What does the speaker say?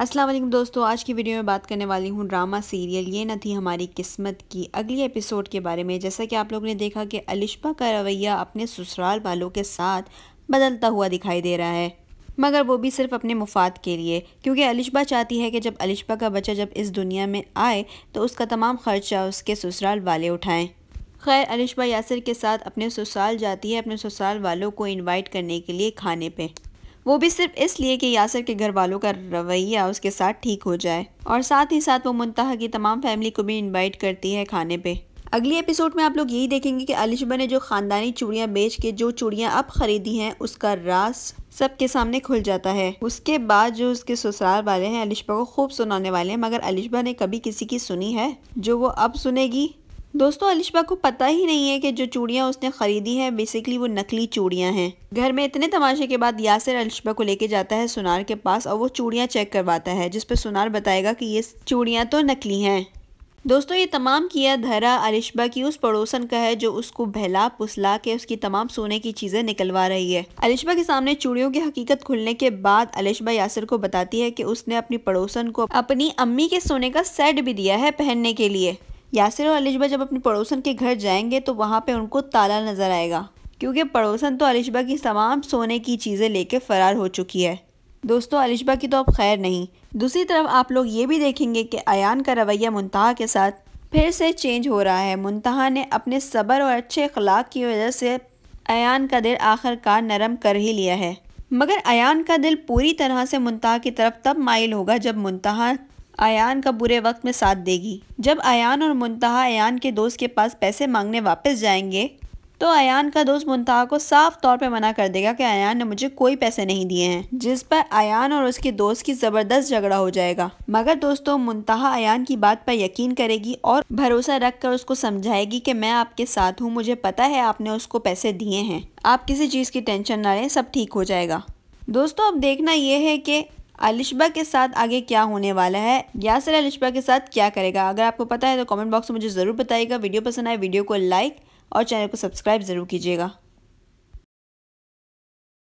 असलम दोस्तों आज की वीडियो में बात करने वाली हूँ ड्रामा सीरियल ये न थी हमारी किस्मत की अगली एपिसोड के बारे में जैसा कि आप लोगों ने देखा कि अलिशा का रवैया अपने ससुराल वालों के साथ बदलता हुआ दिखाई दे रहा है मगर वो भी सिर्फ अपने मुफाद के लिए क्योंकि अलिशबा चाहती है कि जब अलिशबा का बच्चा जब इस दुनिया में आए तो उसका तमाम खर्चा उसके ससुराल वाले उठाएं खैर अलिशबा यासिर के साथ अपने ससुराल जाती है अपने ससुराल वालों को इनवाइट करने के लिए खाने पे वो भी सिर्फ इसलिए कि यासर के घर वालों का रवैया उसके साथ ठीक हो जाए और साथ ही साथ वो मुंतहा की तमाम फैमिली को भी इन्वाइट करती है खाने पे अगले एपिसोड में आप लोग यही देखेंगे कि अलिशबा ने जो खानदानी चूड़ियाँ बेच के जो चूड़ियाँ अब खरीदी हैं उसका रास सबके सामने खुल जाता है उसके बाद जो उसके ससुराल वाले हैं अलिशबा को खूब सुनाने वाले हैं मगर अलिशबा ने कभी किसी की सुनी है जो वो अब सुनेगी दोस्तों अलिशबा को पता ही नहीं है कि जो चूड़ियाँ उसने ख़रीदी हैं बेसिकली वो नकली चूड़ियाँ हैं घर में इतने तमाशे के बाद यासिर अलिशबा को लेके जाता है सुनार के पास और वो चूड़ियाँ चेक करवाता है जिस पर सुनार बताएगा कि ये चूड़ियाँ तो नकली हैं दोस्तों ये तमाम किया धरा अलिशबा की उस पड़ोसन का है जो उसको बहला पुसला के उसकी तमाम सोने की चीज़ें निकलवा रही है अलिशबा के सामने चूड़ियों की हकीकत खुलने के बाद अलिशबा यासिर को बताती है कि उसने अपनी पड़ोसन को अपनी अम्मी के सोने का सेट भी दिया है पहनने के लिए यासिर और अलिशबा जब अपने पड़ोसन के घर जाएंगे तो वहाँ पे उनको ताला नज़र आएगा क्योंकि पड़ोसन तो अलिशबा की तमाम सोने की चीज़ें लेके फ़रार हो चुकी है दोस्तों अलिशबा की तो अब खैर नहीं दूसरी तरफ आप लोग ये भी देखेंगे कि अयान का रवैया मुनतहा के साथ फिर से चेंज हो रहा है मुनतहा ने अपने सब्र और अच्छे अखलाक की वजह से अयान का दिल आखिरकार नरम कर ही लिया है मगर अयान का दिल पूरी तरह से मुनतहा की तरफ तब माइल होगा जब मुनतहा आयान का बुरे वक्त में साथ देगी जब आयान और मुंतहा आयान के दोस्त के पास पैसे मांगने वापस जाएंगे तो आयान का दोस्त मुंतहा को साफ तौर पर मना कर देगा कि आयान ने मुझे कोई पैसे नहीं दिए हैं जिस पर आयान और उसके दोस्त की ज़बरदस्त झगड़ा हो जाएगा मगर दोस्तों मुंतहा आयान की बात पर यकीन करेगी और भरोसा रख कर उसको समझाएगी कि मैं आपके साथ हूँ मुझे पता है आपने उसको पैसे दिए हैं आप किसी चीज़ की टेंशन ना लें सब ठीक हो जाएगा दोस्तों अब देखना यह है कि अलिशबा के साथ आगे क्या होने वाला है यासर अलिशबा के साथ क्या करेगा अगर आपको पता है तो कमेंट बॉक्स में मुझे ज़रूर बताइएगा वीडियो पसंद आए वीडियो को लाइक और चैनल को सब्सक्राइब ज़रूर कीजिएगा